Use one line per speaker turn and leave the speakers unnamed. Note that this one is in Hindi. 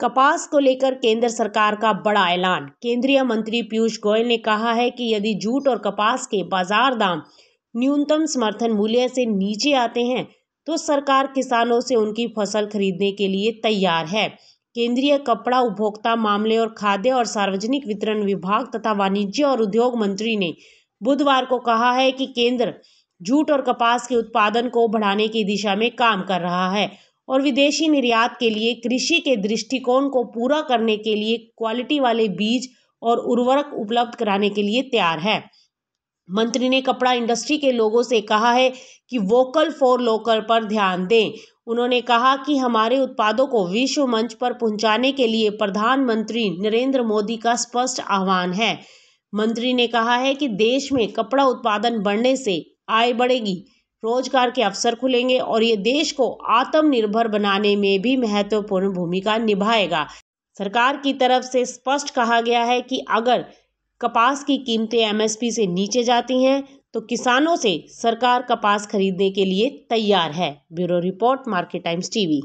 कपास को लेकर केंद्र सरकार का बड़ा ऐलान केंद्रीय मंत्री पीयूष गोयल ने कहा है कि यदि जूट और कपास के बाजार दाम न्यूनतम समर्थन मूल्य से नीचे आते हैं तो सरकार किसानों से उनकी फसल खरीदने के लिए तैयार है केंद्रीय कपड़ा उपभोक्ता मामले और खाद्य और सार्वजनिक वितरण विभाग तथा वाणिज्य और उद्योग मंत्री ने बुधवार को कहा है कि केंद्र जूट और कपास के उत्पादन को बढ़ाने की दिशा में काम कर रहा है और विदेशी निर्यात के लिए कृषि के दृष्टिकोण को पूरा करने के लिए क्वालिटी वाले बीज और उर्वरक उपलब्ध कराने के लिए तैयार है मंत्री ने कपड़ा इंडस्ट्री के लोगों से कहा है कि वोकल फॉर लोकल पर ध्यान दें उन्होंने कहा कि हमारे उत्पादों को विश्व मंच पर पहुंचाने के लिए प्रधानमंत्री नरेंद्र मोदी का स्पष्ट आह्वान है मंत्री ने कहा है कि देश में कपड़ा उत्पादन बढ़ने से आय बढ़ेगी रोजगार के अवसर खुलेंगे और ये देश को आत्मनिर्भर बनाने में भी महत्वपूर्ण भूमिका निभाएगा सरकार की तरफ से स्पष्ट कहा गया है कि अगर कपास की कीमतें एमएसपी से नीचे जाती हैं तो किसानों से सरकार कपास खरीदने के लिए तैयार है bureau report Market Times TV